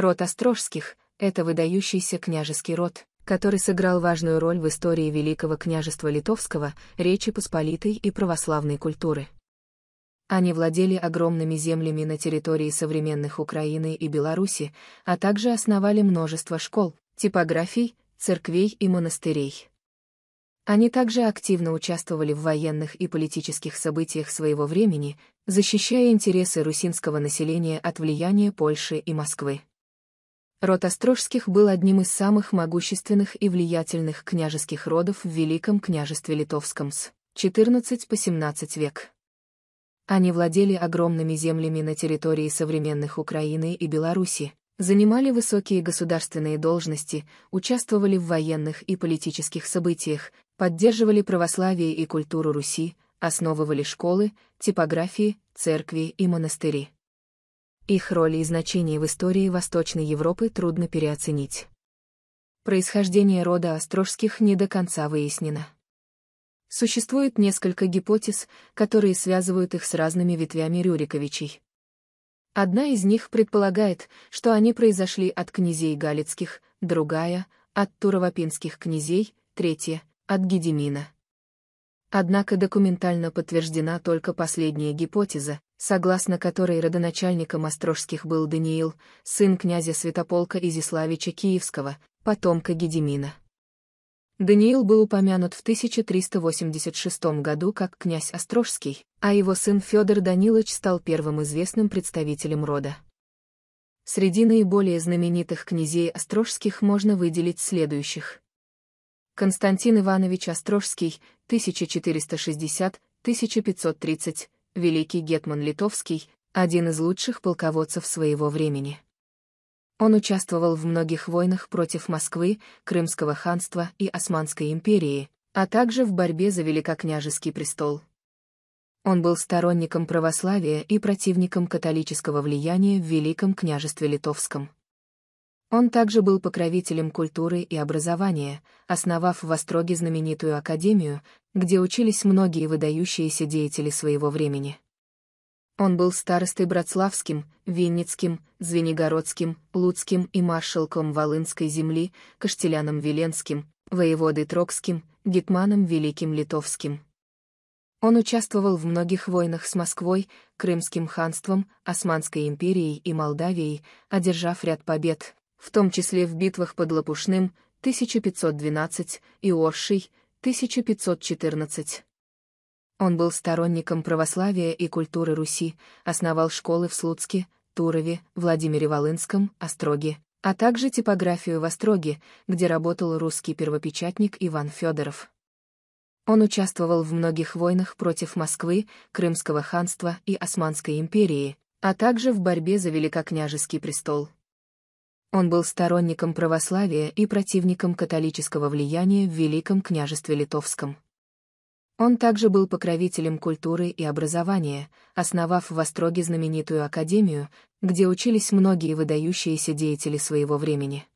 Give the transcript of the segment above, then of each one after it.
Род Острожских — это выдающийся княжеский род, который сыграл важную роль в истории Великого княжества Литовского, Речи Посполитой и православной культуры. Они владели огромными землями на территории современных Украины и Беларуси, а также основали множество школ, типографий, церквей и монастырей. Они также активно участвовали в военных и политических событиях своего времени, защищая интересы русинского населения от влияния Польши и Москвы. Род Острожских был одним из самых могущественных и влиятельных княжеских родов в Великом княжестве Литовском с 14 по 17 век. Они владели огромными землями на территории современных Украины и Беларуси, занимали высокие государственные должности, участвовали в военных и политических событиях, поддерживали православие и культуру Руси, основывали школы, типографии, церкви и монастыри. Их роли и значение в истории Восточной Европы трудно переоценить. Происхождение рода Острожских не до конца выяснено. Существует несколько гипотез, которые связывают их с разными ветвями Рюриковичей. Одна из них предполагает, что они произошли от князей Галицких, другая — от туровопинских князей, третья — от Гедемина. Однако документально подтверждена только последняя гипотеза, согласно которой родоначальником Острожских был Даниил, сын князя Святополка Изиславича Киевского, потомка Гедемина. Даниил был упомянут в 1386 году как князь Острожский, а его сын Федор Данилович стал первым известным представителем рода. Среди наиболее знаменитых князей Острожских можно выделить следующих. Константин Иванович Острожский, 1460-1530, великий гетман Литовский, один из лучших полководцев своего времени. Он участвовал в многих войнах против Москвы, Крымского ханства и Османской империи, а также в борьбе за Великокняжеский престол. Он был сторонником православия и противником католического влияния в Великом княжестве Литовском. Он также был покровителем культуры и образования, основав в Остроге знаменитую академию, где учились многие выдающиеся деятели своего времени. Он был старостой Братславским, Винницким, Звенигородским, Луцким и маршалком Волынской земли, Каштеляном Веленским, воеводой Трокским, Гетманом Великим Литовским. Он участвовал в многих войнах с Москвой, Крымским ханством, Османской империей и Молдавией, одержав ряд побед, в том числе в битвах под Лопушным, 1512, и Оршей, 1514. Он был сторонником православия и культуры Руси, основал школы в Слуцке, Турове, Владимире Волынском, Остроге, а также типографию в Остроге, где работал русский первопечатник Иван Федоров. Он участвовал в многих войнах против Москвы, Крымского ханства и Османской империи, а также в борьбе за Великокняжеский престол. Он был сторонником православия и противником католического влияния в Великом княжестве Литовском. Он также был покровителем культуры и образования, основав в Остроге знаменитую академию, где учились многие выдающиеся деятели своего времени.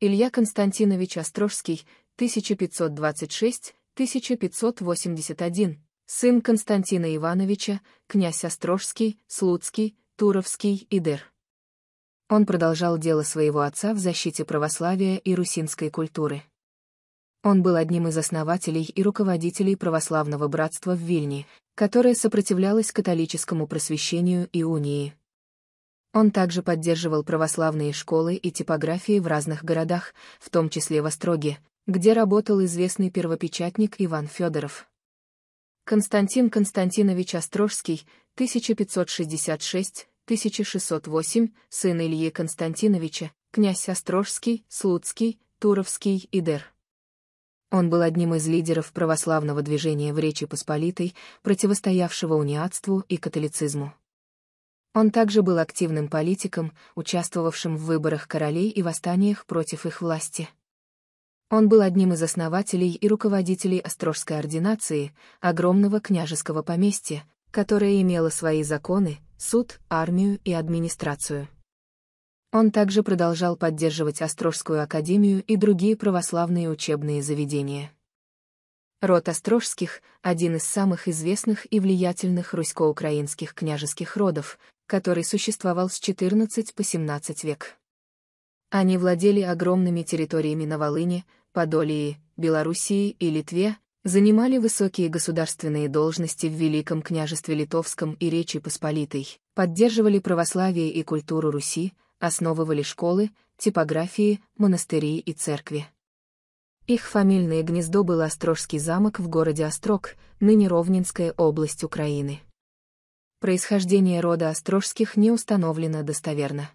Илья Константинович Острожский, 1526-1581, сын Константина Ивановича, князь Острожский, Слуцкий, Туровский и Дер он продолжал дело своего отца в защите православия и русинской культуры. Он был одним из основателей и руководителей православного братства в Вильне, которое сопротивлялось католическому просвещению и унии. Он также поддерживал православные школы и типографии в разных городах, в том числе в Остроге, где работал известный первопечатник Иван Федоров. Константин Константинович Острожский, 1566 1608, сын Ильи Константиновича, князь Острожский, Слуцкий, Туровский и Дер. Он был одним из лидеров православного движения в Речи Посполитой, противостоявшего униатству и католицизму. Он также был активным политиком, участвовавшим в выборах королей и восстаниях против их власти. Он был одним из основателей и руководителей Острожской ординации, огромного княжеского поместья, которое имело свои законы, суд, армию и администрацию. Он также продолжал поддерживать Острожскую академию и другие православные учебные заведения. Род Острожских – один из самых известных и влиятельных русско-украинских княжеских родов, который существовал с XIV по XVII век. Они владели огромными территориями на Волыне, Подолии, Белоруссии и Литве, занимали высокие государственные должности в Великом княжестве Литовском и Речи Посполитой, поддерживали православие и культуру Руси, основывали школы, типографии, монастыри и церкви. Их фамильное гнездо был Острожский замок в городе Острог, ныне Ровненская область Украины. Происхождение рода Острожских не установлено достоверно.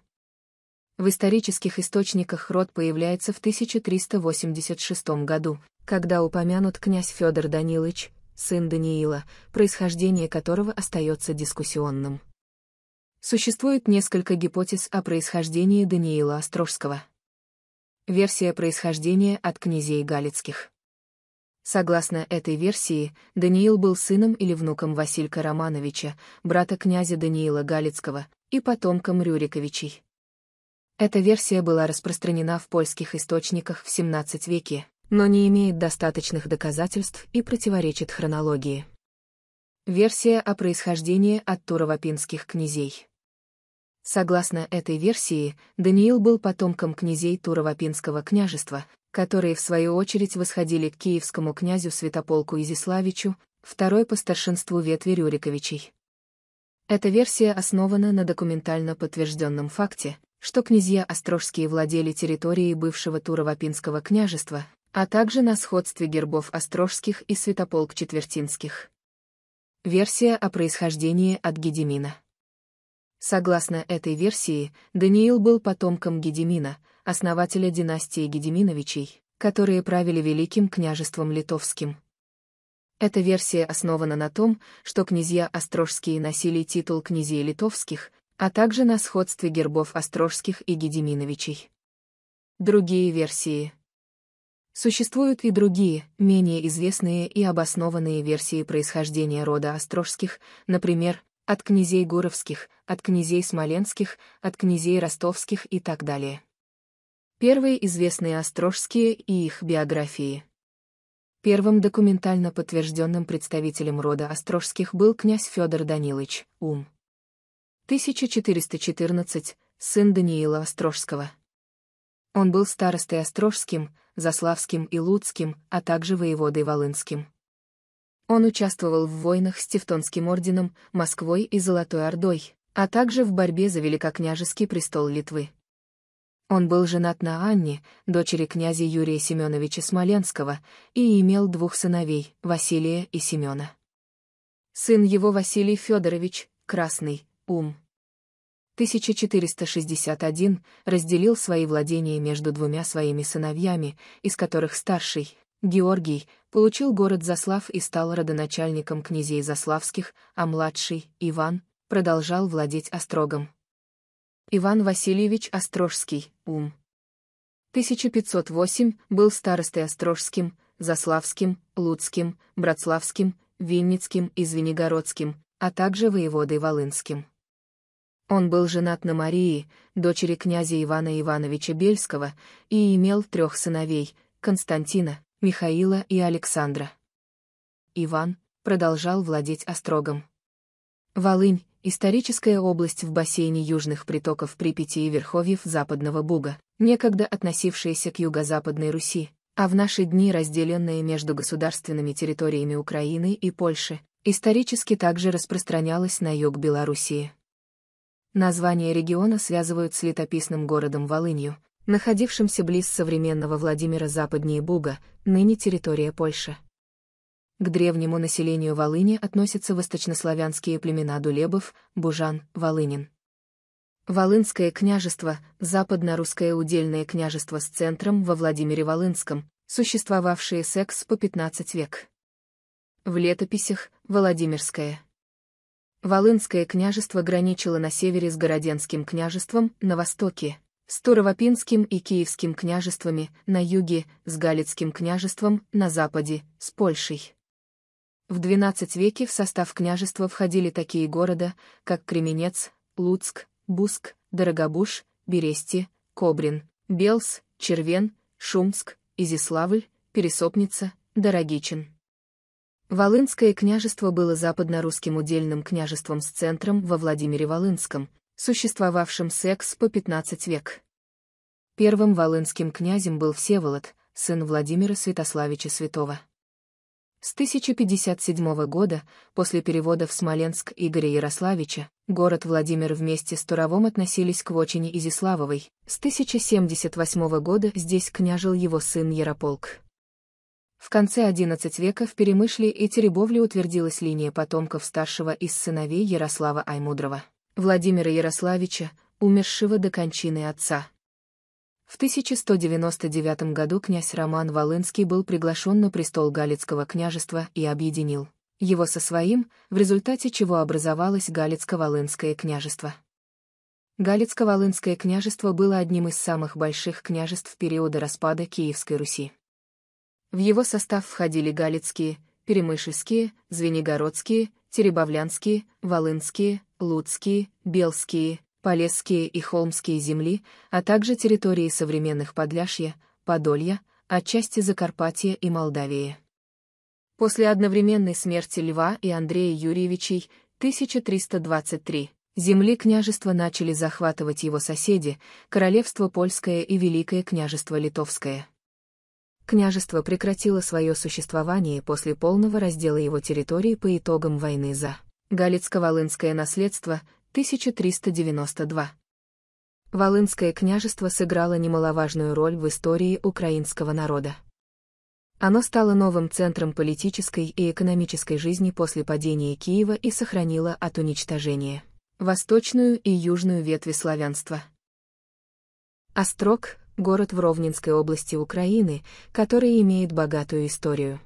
В исторических источниках род появляется в 1386 году, когда упомянут князь Федор Данилович, сын Даниила, происхождение которого остается дискуссионным. Существует несколько гипотез о происхождении Даниила Острожского. Версия происхождения от князей Галицких. Согласно этой версии, Даниил был сыном или внуком Василька Романовича, брата князя Даниила Галицкого, и потомком Рюриковичей. Эта версия была распространена в польских источниках в XVII веке, но не имеет достаточных доказательств и противоречит хронологии. Версия о происхождении от туровопинских князей. Согласно этой версии, Даниил был потомком князей Туровопинского княжества, которые в свою очередь восходили к киевскому князю Святополку Изиславичу, второй по старшинству ветви Рюриковичей. Эта версия основана на документально подтвержденном факте, что князья Острожские владели территорией бывшего Туровопинского княжества, а также на сходстве гербов Острожских и Святополк Четвертинских. Версия о происхождении от Гедемина. Согласно этой версии, Даниил был потомком Гедемина, основателя династии Гедеминовичей, которые правили Великим княжеством Литовским. Эта версия основана на том, что князья Острожские носили титул князей литовских, а также на сходстве гербов Острожских и Гедеминовичей. Другие версии – Существуют и другие, менее известные и обоснованные версии происхождения рода Острожских, например, от князей Гуровских, от князей Смоленских, от князей Ростовских и так далее. Первые известные Острожские и их биографии. Первым документально подтвержденным представителем рода Острожских был князь Федор Данилович, ум. 1414, сын Даниила Острожского. Он был старостой Острожским, Заславским и Луцким, а также воеводой Волынским. Он участвовал в войнах с Тевтонским орденом, Москвой и Золотой Ордой, а также в борьбе за великокняжеский престол Литвы. Он был женат на Анне, дочери князя Юрия Семеновича Смоленского, и имел двух сыновей, Василия и Семена. Сын его Василий Федорович, Красный, Ум. 1461, разделил свои владения между двумя своими сыновьями, из которых старший, Георгий, получил город Заслав и стал родоначальником князей Заславских, а младший, Иван, продолжал владеть Острогом. Иван Васильевич Острожский, ум. 1508 был старостой Острожским, Заславским, Луцким, Братславским, Винницким и Звенигородским, а также воеводой Волынским. Он был женат на Марии, дочери князя Ивана Ивановича Бельского, и имел трех сыновей — Константина, Михаила и Александра. Иван продолжал владеть острогом. Волынь — историческая область в бассейне южных притоков Припяти и верховьев Западного Буга, некогда относившаяся к юго-западной Руси, а в наши дни разделенная между государственными территориями Украины и Польши, исторически также распространялась на юг Белоруссии. Название региона связывают с летописным городом Волынью, находившимся близ современного Владимира западнее Буга, ныне территория Польши. К древнему населению Волыни относятся восточнославянские племена дулебов, бужан, волынин. Волынское княжество – западно-русское удельное княжество с центром во Владимире-Волынском, существовавшее секс по 15 век. В летописях – Владимирское – Волынское княжество граничило на севере с Городенским княжеством, на востоке, с Туровопинским и Киевским княжествами, на юге, с Галицким княжеством, на западе, с Польшей. В XII веке в состав княжества входили такие города, как Кременец, Луцк, Буск, Дорогобуш, Берести, Кобрин, Белс, Червен, Шумск, Изиславль, Пересопница, Дорогичин. Волынское княжество было западно-русским удельным княжеством с центром во Владимире Волынском, существовавшим с экс по 15 век. Первым волынским князем был Всеволод, сын Владимира Святославича Святого. С 1057 года, после перевода в Смоленск Игоря Ярославича, город Владимир вместе с Туровом относились к вочине Изиславовой. С 1078 года здесь княжил его сын Ярополк. В конце XI века в Перемышле и Теребовле утвердилась линия потомков старшего из сыновей Ярослава Аймудрова, Владимира Ярославича, умершего до кончины отца. В 1199 году князь Роман Волынский был приглашен на престол Галицкого княжества и объединил его со своим, в результате чего образовалось Галицко-Волынское княжество. Галицко-Волынское княжество было одним из самых больших княжеств периода распада Киевской Руси. В его состав входили галицкие, перемышевские, звенигородские, теребовлянские, волынские, луцкие, белские, полесские и холмские земли, а также территории современных Подляшья, Подолья, отчасти Закарпатья и Молдавии. После одновременной смерти Льва и Андрея Юрьевичей 1323 земли княжества начали захватывать его соседи, королевство польское и великое княжество литовское княжество прекратило свое существование после полного раздела его территории по итогам войны за Галицко-Волынское наследство 1392. Волынское княжество сыграло немаловажную роль в истории украинского народа. Оно стало новым центром политической и экономической жизни после падения Киева и сохранило от уничтожения восточную и южную ветви славянства. Острог, город в Ровненской области Украины, который имеет богатую историю.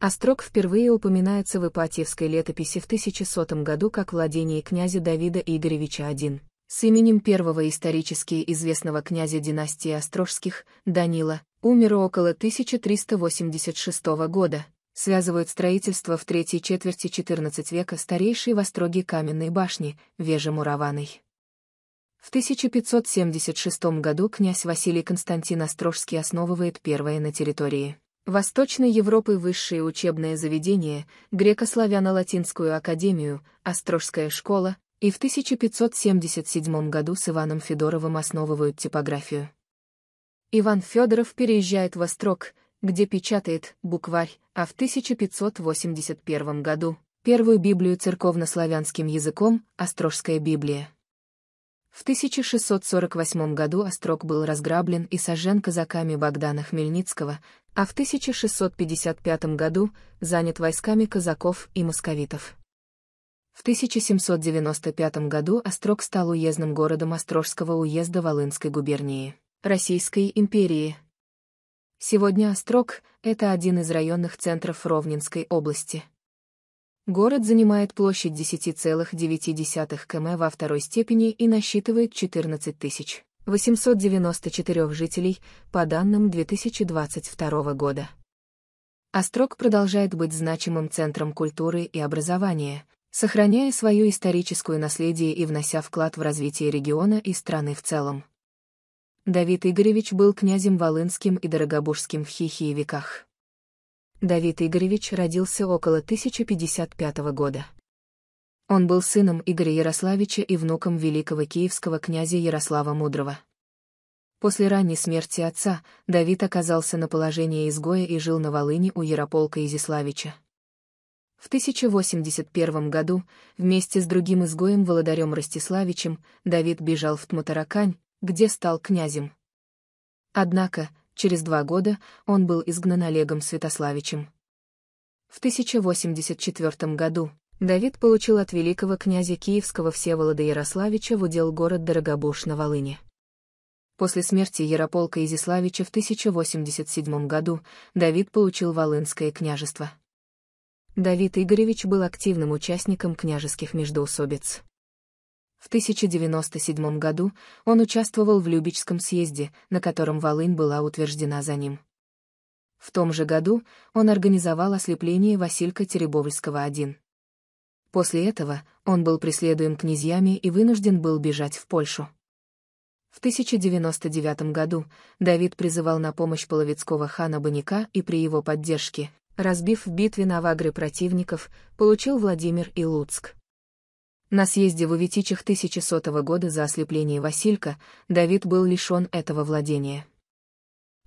Острог впервые упоминается в Ипатьевской летописи в 1100 году как владение князя Давида Игоревича I, с именем первого исторически известного князя династии Острожских, Данила, умер около 1386 года, связывают строительство в третьей четверти XIV века старейшей в Остроге каменной башни, вежи Мураваной. В 1576 году князь Василий Константин Острожский основывает первое на территории Восточной Европы высшее учебное заведение, греко-славяно-латинскую академию, Острожская школа, и в 1577 году с Иваном Федоровым основывают типографию. Иван Федоров переезжает в Острог, где печатает «Букварь», а в 1581 году — первую Библию церковно-славянским языком «Острожская Библия». В 1648 году Острог был разграблен и сожжен казаками Богдана Хмельницкого, а в 1655 году занят войсками казаков и московитов. В 1795 году Острог стал уездным городом Острожского уезда Волынской губернии, Российской империи. Сегодня Острог — это один из районных центров Ровненской области. Город занимает площадь 10,9 км во второй степени и насчитывает 14 тысяч. 894 жителей, по данным 2022 года. Острог продолжает быть значимым центром культуры и образования, сохраняя свое историческое наследие и внося вклад в развитие региона и страны в целом. Давид Игоревич был князем Волынским и Дорогобужским в веках. Давид Игоревич родился около 1055 года. Он был сыном Игоря Ярославича и внуком великого киевского князя Ярослава Мудрого. После ранней смерти отца Давид оказался на положении изгоя и жил на Волыне у Ярополка Изиславича. В 1081 году вместе с другим изгоем Володарем Ростиславичем Давид бежал в Тмутаракань, где стал князем. Однако, Через два года он был изгнан Олегом Святославичем. В 1084 году Давид получил от великого князя Киевского Всеволода Ярославича в удел город Дорогобуш на Волыне. После смерти Ярополка Изиславича в 1087 году Давид получил Волынское княжество. Давид Игоревич был активным участником княжеских междоусобиц. В 1097 году он участвовал в Любичском съезде, на котором Волынь была утверждена за ним. В том же году он организовал ослепление Василька теребовольского один. После этого он был преследуем князьями и вынужден был бежать в Польшу. В 1099 году Давид призывал на помощь половецкого хана Баняка и при его поддержке, разбив в битве на Вагре противников, получил Владимир и Луцк. На съезде в уветичах 1100 года за ослепление Василька Давид был лишен этого владения.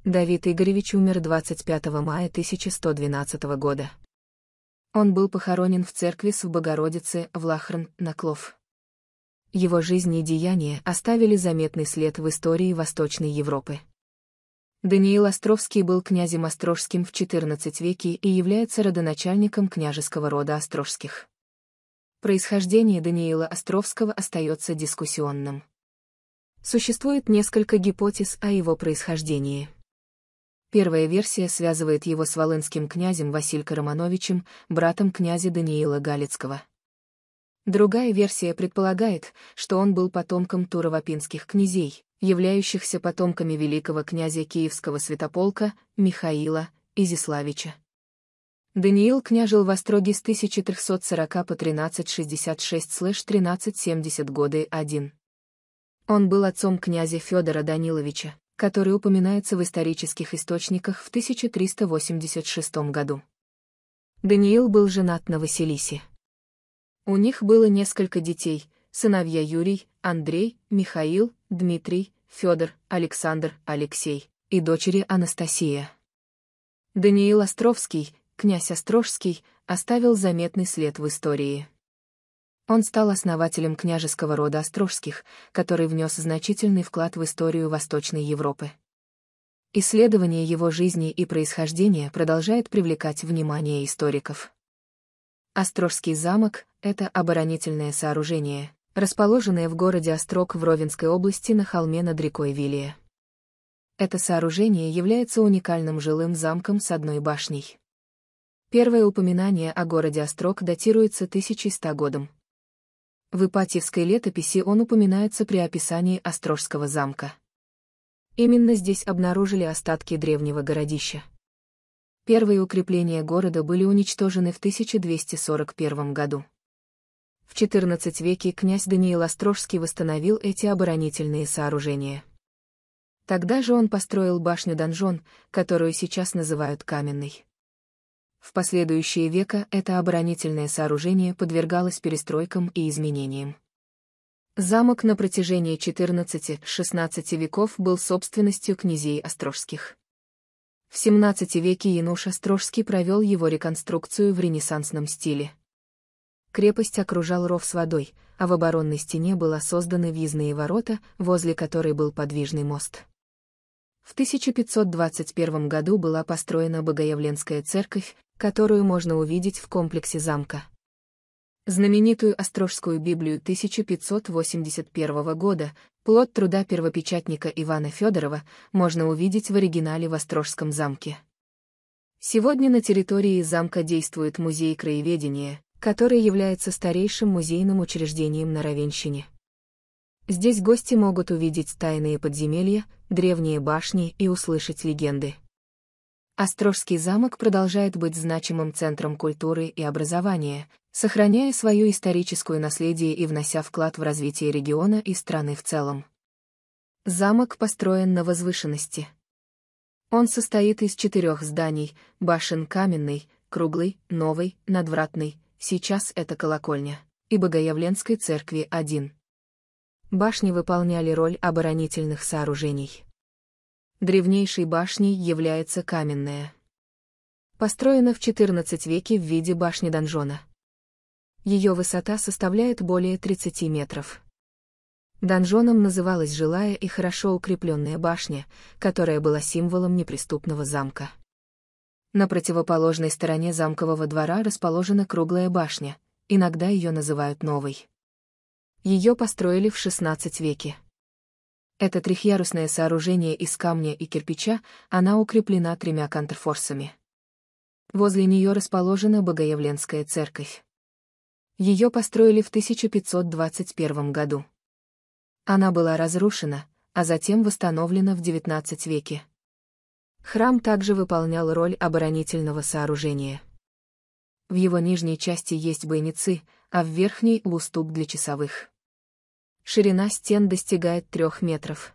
Давид Игоревич умер 25 мая 1112 года. Он был похоронен в церкви в Богородице в Лахрн, на Клов. Его жизнь и деяния оставили заметный след в истории Восточной Европы. Даниил Островский был князем Острожским в XIV веке и является родоначальником княжеского рода Острожских происхождение Даниила Островского остается дискуссионным. Существует несколько гипотез о его происхождении. Первая версия связывает его с волынским князем Васильком Романовичем, братом князя Даниила Галицкого. Другая версия предполагает, что он был потомком туровопинских князей, являющихся потомками великого князя Киевского святополка Михаила Изиславича. Даниил княжил в Остроге с 1340 по 1366-1370 годы 1. Он был отцом князя Федора Даниловича, который упоминается в исторических источниках в 1386 году. Даниил был женат на Василисе. У них было несколько детей, сыновья Юрий, Андрей, Михаил, Дмитрий, Федор, Александр, Алексей и дочери Анастасия. Даниил Островский, князь Острожский оставил заметный след в истории. Он стал основателем княжеского рода Острожских, который внес значительный вклад в историю Восточной Европы. Исследование его жизни и происхождения продолжает привлекать внимание историков. Острожский замок — это оборонительное сооружение, расположенное в городе Острог в Ровенской области на холме над рекой Вилия. Это сооружение является уникальным жилым замком с одной башней. Первое упоминание о городе Острог датируется 1100 годом. В Ипатьевской летописи он упоминается при описании Острожского замка. Именно здесь обнаружили остатки древнего городища. Первые укрепления города были уничтожены в 1241 году. В XIV веке князь Даниил Острожский восстановил эти оборонительные сооружения. Тогда же он построил башню-донжон, которую сейчас называют Каменной. В последующие века это оборонительное сооружение подвергалось перестройкам и изменениям. Замок на протяжении 14-16 веков был собственностью князей Острожских. В 17 веке Януш Острожский провел его реконструкцию в ренессансном стиле. Крепость окружал ров с водой, а в оборонной стене было созданы въездные ворота, возле которой был подвижный мост. В 1521 году была построена Богоявленская церковь, которую можно увидеть в комплексе замка. Знаменитую Острожскую Библию 1581 года, плод труда первопечатника Ивана Федорова, можно увидеть в оригинале в Острожском замке. Сегодня на территории замка действует музей краеведения, который является старейшим музейным учреждением на Равенщине. Здесь гости могут увидеть тайные подземелья, древние башни и услышать легенды. Острожский замок продолжает быть значимым центром культуры и образования, сохраняя свое историческое наследие и внося вклад в развитие региона и страны в целом. Замок построен на возвышенности. Он состоит из четырех зданий, башен каменной, круглой, новой, надвратной, сейчас это колокольня, и Богоявленской церкви один. Башни выполняли роль оборонительных сооружений. Древнейшей башней является каменная. Построена в XIV веке в виде башни-донжона. Ее высота составляет более 30 метров. Донжоном называлась жилая и хорошо укрепленная башня, которая была символом неприступного замка. На противоположной стороне замкового двора расположена круглая башня, иногда ее называют новой. Ее построили в XVI веке. Это трехъярусное сооружение из камня и кирпича, она укреплена тремя контрфорсами. Возле нее расположена Богоявленская церковь. Ее построили в 1521 году. Она была разрушена, а затем восстановлена в XIX веке. Храм также выполнял роль оборонительного сооружения. В его нижней части есть бойницы, а в верхней — уступ для часовых ширина стен достигает трех метров.